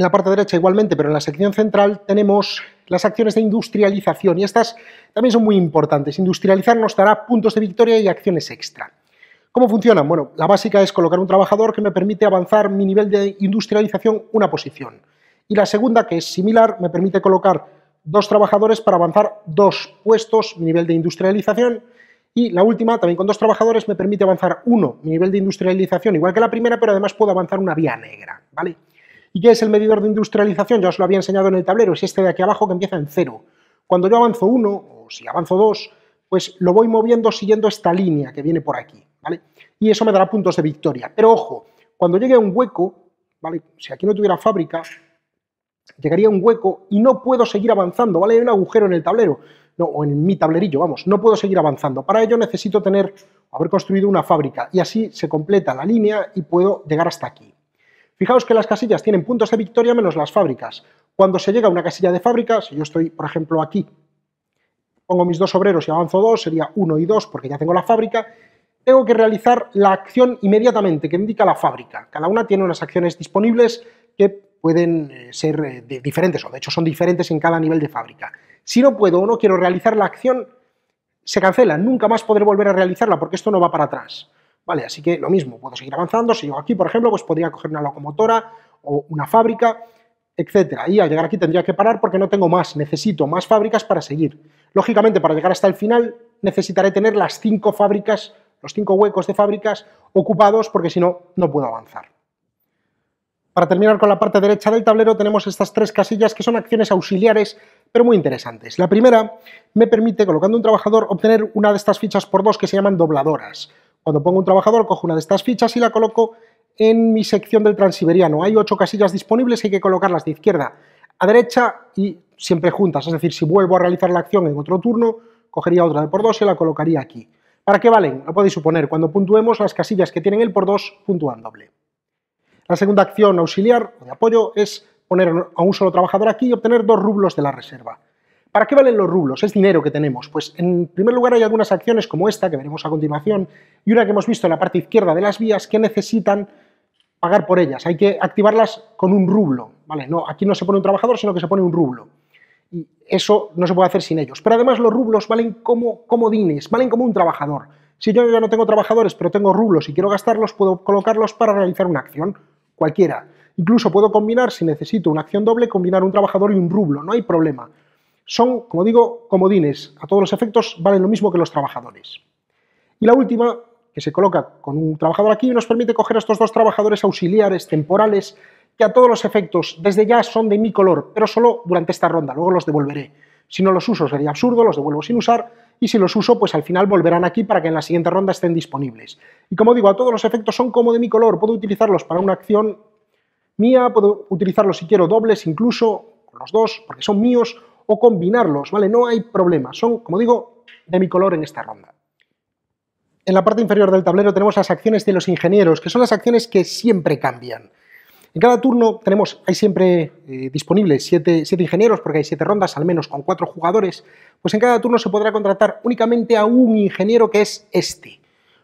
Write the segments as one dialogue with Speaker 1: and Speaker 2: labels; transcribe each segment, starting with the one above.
Speaker 1: en la parte derecha igualmente, pero en la sección central tenemos las acciones de industrialización y estas también son muy importantes. Industrializar nos dará puntos de victoria y acciones extra. ¿Cómo funcionan? Bueno, la básica es colocar un trabajador que me permite avanzar mi nivel de industrialización una posición. Y la segunda, que es similar, me permite colocar dos trabajadores para avanzar dos puestos mi nivel de industrialización. Y la última, también con dos trabajadores, me permite avanzar uno mi nivel de industrialización, igual que la primera, pero además puedo avanzar una vía negra. ¿vale? ¿Y qué es el medidor de industrialización? Ya os lo había enseñado en el tablero, es este de aquí abajo que empieza en cero. Cuando yo avanzo uno, o si avanzo dos, pues lo voy moviendo siguiendo esta línea que viene por aquí, ¿vale? Y eso me dará puntos de victoria. Pero ojo, cuando llegue a un hueco, ¿vale? Si aquí no tuviera fábrica, llegaría a un hueco y no puedo seguir avanzando, ¿vale? Hay un agujero en el tablero, o en mi tablerillo, vamos, no puedo seguir avanzando. Para ello necesito tener, haber construido una fábrica y así se completa la línea y puedo llegar hasta aquí. Fijaos que las casillas tienen puntos de victoria menos las fábricas. Cuando se llega a una casilla de fábrica, si yo estoy, por ejemplo, aquí, pongo mis dos obreros y avanzo dos, sería uno y dos porque ya tengo la fábrica, tengo que realizar la acción inmediatamente que indica la fábrica. Cada una tiene unas acciones disponibles que pueden eh, ser eh, diferentes, o de hecho son diferentes en cada nivel de fábrica. Si no puedo o no quiero realizar la acción, se cancela, nunca más podré volver a realizarla porque esto no va para atrás. Vale, así que lo mismo, puedo seguir avanzando, si yo aquí, por ejemplo, pues podría coger una locomotora o una fábrica, etcétera. Y al llegar aquí tendría que parar porque no tengo más, necesito más fábricas para seguir. Lógicamente, para llegar hasta el final necesitaré tener las cinco fábricas, los cinco huecos de fábricas ocupados porque si no, no puedo avanzar. Para terminar con la parte derecha del tablero tenemos estas tres casillas que son acciones auxiliares pero muy interesantes. La primera me permite, colocando un trabajador, obtener una de estas fichas por dos que se llaman dobladoras. Cuando pongo un trabajador, cojo una de estas fichas y la coloco en mi sección del transiberiano. Hay ocho casillas disponibles, hay que colocarlas de izquierda a derecha y siempre juntas. Es decir, si vuelvo a realizar la acción en otro turno, cogería otra de por dos y la colocaría aquí. ¿Para qué valen? Lo podéis suponer. Cuando puntuemos, las casillas que tienen el por dos puntúan doble. La segunda acción auxiliar o de apoyo es poner a un solo trabajador aquí y obtener dos rublos de la reserva. ¿Para qué valen los rublos? Es dinero que tenemos. Pues en primer lugar hay algunas acciones como esta, que veremos a continuación, y una que hemos visto en la parte izquierda de las vías, que necesitan pagar por ellas. Hay que activarlas con un rublo. ¿vale? No, aquí no se pone un trabajador, sino que se pone un rublo. Y eso no se puede hacer sin ellos. Pero además los rublos valen como comodines, valen como un trabajador. Si yo ya no tengo trabajadores, pero tengo rublos y quiero gastarlos, puedo colocarlos para realizar una acción, cualquiera. Incluso puedo combinar, si necesito una acción doble, combinar un trabajador y un rublo, no hay problema son, como digo, comodines. A todos los efectos valen lo mismo que los trabajadores. Y la última, que se coloca con un trabajador aquí, nos permite coger estos dos trabajadores auxiliares temporales que a todos los efectos desde ya son de mi color, pero solo durante esta ronda, luego los devolveré. Si no los uso sería absurdo, los devuelvo sin usar, y si los uso, pues al final volverán aquí para que en la siguiente ronda estén disponibles. Y como digo, a todos los efectos son como de mi color, puedo utilizarlos para una acción mía, puedo utilizarlos si quiero dobles incluso, los dos, porque son míos, o combinarlos, ¿vale? No hay problema, son, como digo, de mi color en esta ronda. En la parte inferior del tablero tenemos las acciones de los ingenieros, que son las acciones que siempre cambian. En cada turno tenemos, hay siempre eh, disponibles 7 ingenieros, porque hay siete rondas, al menos con cuatro jugadores, pues en cada turno se podrá contratar únicamente a un ingeniero que es este.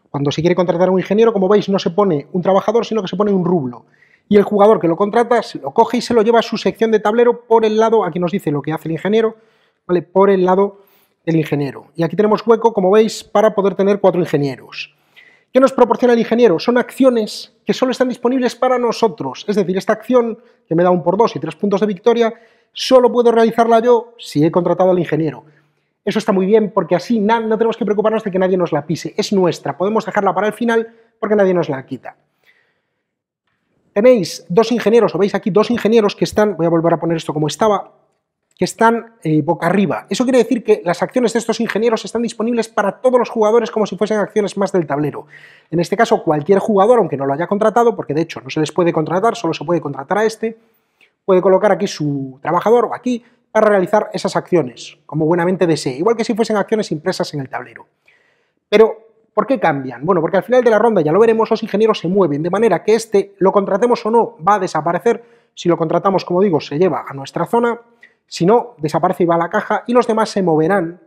Speaker 1: Cuando se quiere contratar a un ingeniero, como veis, no se pone un trabajador, sino que se pone un rublo y el jugador que lo contrata se lo coge y se lo lleva a su sección de tablero por el lado, aquí nos dice lo que hace el ingeniero, ¿vale? Por el lado del ingeniero. Y aquí tenemos hueco, como veis, para poder tener cuatro ingenieros. ¿Qué nos proporciona el ingeniero? Son acciones que solo están disponibles para nosotros. Es decir, esta acción que me da un por dos y tres puntos de victoria, solo puedo realizarla yo si he contratado al ingeniero. Eso está muy bien porque así no tenemos que preocuparnos de que nadie nos la pise. Es nuestra, podemos dejarla para el final porque nadie nos la quita tenéis dos ingenieros, o veis aquí dos ingenieros que están, voy a volver a poner esto como estaba, que están eh, boca arriba. Eso quiere decir que las acciones de estos ingenieros están disponibles para todos los jugadores como si fuesen acciones más del tablero. En este caso, cualquier jugador, aunque no lo haya contratado, porque de hecho no se les puede contratar, solo se puede contratar a este, puede colocar aquí su trabajador o aquí para realizar esas acciones, como buenamente desee, igual que si fuesen acciones impresas en el tablero. Pero ¿Por qué cambian? Bueno, porque al final de la ronda, ya lo veremos, los ingenieros se mueven, de manera que este, lo contratemos o no, va a desaparecer. Si lo contratamos, como digo, se lleva a nuestra zona. Si no, desaparece y va a la caja y los demás se moverán.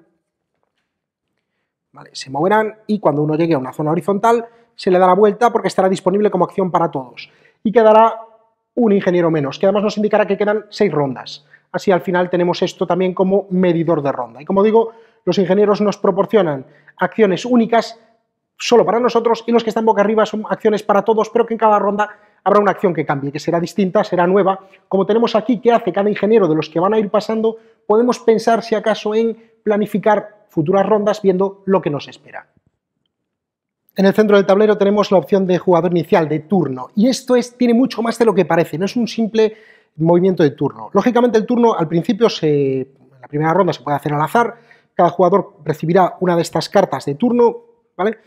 Speaker 1: Vale, se moverán y cuando uno llegue a una zona horizontal se le dará vuelta porque estará disponible como acción para todos. Y quedará un ingeniero menos, que además nos indicará que quedan seis rondas. Así al final tenemos esto también como medidor de ronda. Y como digo, los ingenieros nos proporcionan acciones únicas solo para nosotros y los que están boca arriba son acciones para todos, pero que en cada ronda habrá una acción que cambie, que será distinta, será nueva. Como tenemos aquí que hace cada ingeniero de los que van a ir pasando, podemos pensar si acaso en planificar futuras rondas viendo lo que nos espera. En el centro del tablero tenemos la opción de jugador inicial, de turno, y esto es, tiene mucho más de lo que parece, no es un simple movimiento de turno. Lógicamente el turno al principio, se, en la primera ronda se puede hacer al azar, cada jugador recibirá una de estas cartas de turno, ¿vale?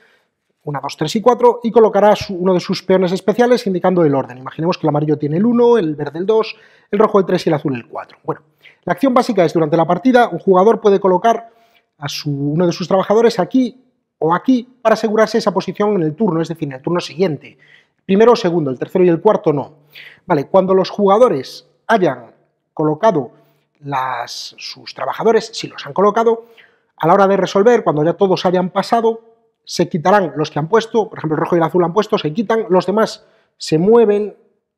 Speaker 1: 1, 2, 3 y 4 y colocará uno de sus peones especiales indicando el orden. Imaginemos que el amarillo tiene el 1, el verde el 2, el rojo el 3 y el azul el 4. Bueno, la acción básica es durante la partida un jugador puede colocar a su, uno de sus trabajadores aquí o aquí para asegurarse esa posición en el turno, es decir, en el turno siguiente. Primero o segundo, el tercero y el cuarto no. Vale, cuando los jugadores hayan colocado las, sus trabajadores, si los han colocado, a la hora de resolver, cuando ya todos hayan pasado, se quitarán los que han puesto, por ejemplo el rojo y el azul han puesto, se quitan, los demás se mueven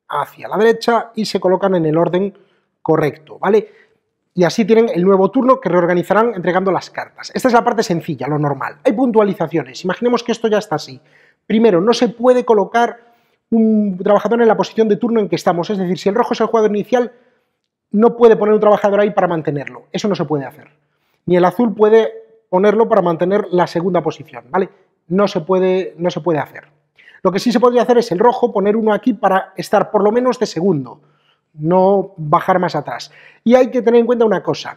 Speaker 1: hacia la derecha y se colocan en el orden correcto, ¿vale? Y así tienen el nuevo turno que reorganizarán entregando las cartas. Esta es la parte sencilla, lo normal. Hay puntualizaciones, imaginemos que esto ya está así. Primero, no se puede colocar un trabajador en la posición de turno en que estamos, es decir, si el rojo es el jugador inicial, no puede poner un trabajador ahí para mantenerlo, eso no se puede hacer. Ni el azul puede ponerlo para mantener la segunda posición, ¿vale? No se puede, no se puede hacer. Lo que sí se podría hacer es el rojo, poner uno aquí para estar por lo menos de segundo, no bajar más atrás. Y hay que tener en cuenta una cosa.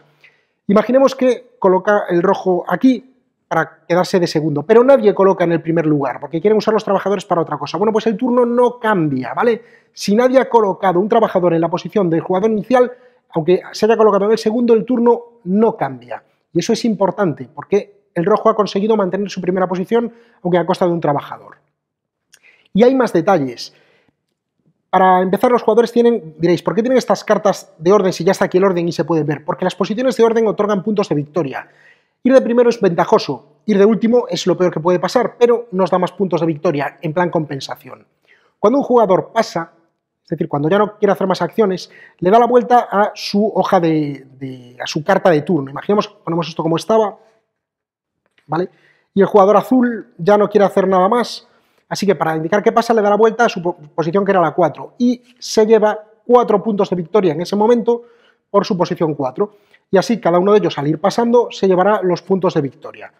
Speaker 1: Imaginemos que coloca el rojo aquí para quedarse de segundo, pero nadie coloca en el primer lugar, porque quieren usar los trabajadores para otra cosa. Bueno, pues el turno no cambia, ¿vale? Si nadie ha colocado un trabajador en la posición del jugador inicial, aunque se haya colocado en el segundo, el turno no cambia. Y eso es importante porque el rojo ha conseguido mantener su primera posición, aunque a costa de un trabajador. Y hay más detalles. Para empezar, los jugadores tienen, diréis, ¿por qué tienen estas cartas de orden si ya está aquí el orden y se puede ver? Porque las posiciones de orden otorgan puntos de victoria. Ir de primero es ventajoso, ir de último es lo peor que puede pasar, pero nos da más puntos de victoria, en plan compensación. Cuando un jugador pasa, es decir, cuando ya no quiere hacer más acciones, le da la vuelta a su hoja de, su carta de turno. Imaginemos, ponemos esto como estaba, ¿vale? Y el jugador azul ya no quiere hacer nada más, así que para indicar qué pasa le da la vuelta a su posición que era la 4 y se lleva 4 puntos de victoria en ese momento por su posición 4. Y así cada uno de ellos al ir pasando se llevará los puntos de victoria.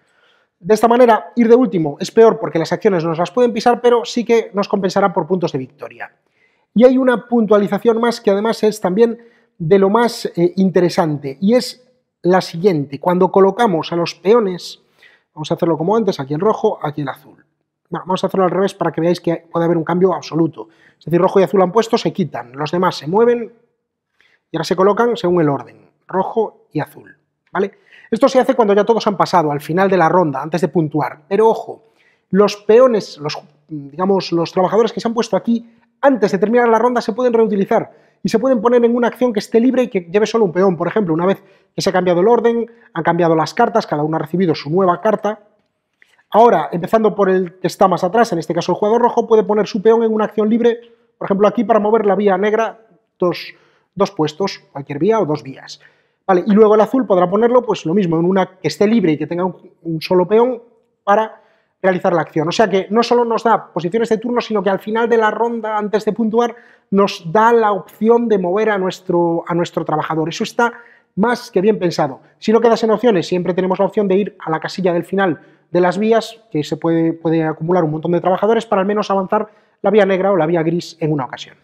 Speaker 1: De esta manera, ir de último es peor porque las acciones nos las pueden pisar, pero sí que nos compensará por puntos de victoria. Y hay una puntualización más que además es también de lo más eh, interesante y es la siguiente. Cuando colocamos a los peones, vamos a hacerlo como antes, aquí en rojo, aquí en azul. vamos a hacerlo al revés para que veáis que puede haber un cambio absoluto. Es decir, rojo y azul han puesto, se quitan, los demás se mueven y ahora se colocan según el orden, rojo y azul. ¿vale? Esto se hace cuando ya todos han pasado, al final de la ronda, antes de puntuar. Pero ojo, los peones, los, digamos, los trabajadores que se han puesto aquí antes de terminar la ronda se pueden reutilizar y se pueden poner en una acción que esté libre y que lleve solo un peón. Por ejemplo, una vez que se ha cambiado el orden, han cambiado las cartas, cada uno ha recibido su nueva carta. Ahora, empezando por el que está más atrás, en este caso el jugador rojo, puede poner su peón en una acción libre, por ejemplo aquí para mover la vía negra dos, puestos, cualquier vía o dos vías. y luego el azul podrá ponerlo, pues lo mismo, en una que esté libre y que tenga un, un solo peón para realizar la acción. O sea que no solo nos da posiciones de turno, sino que al final de la ronda, antes de puntuar, nos da la opción de mover a nuestro, a nuestro trabajador. Eso está más que bien pensado. Si no quedas en opciones, siempre tenemos la opción de ir a la casilla del final de las vías, que se puede, puede acumular un montón de trabajadores para al menos avanzar la vía negra o la vía gris en una ocasión.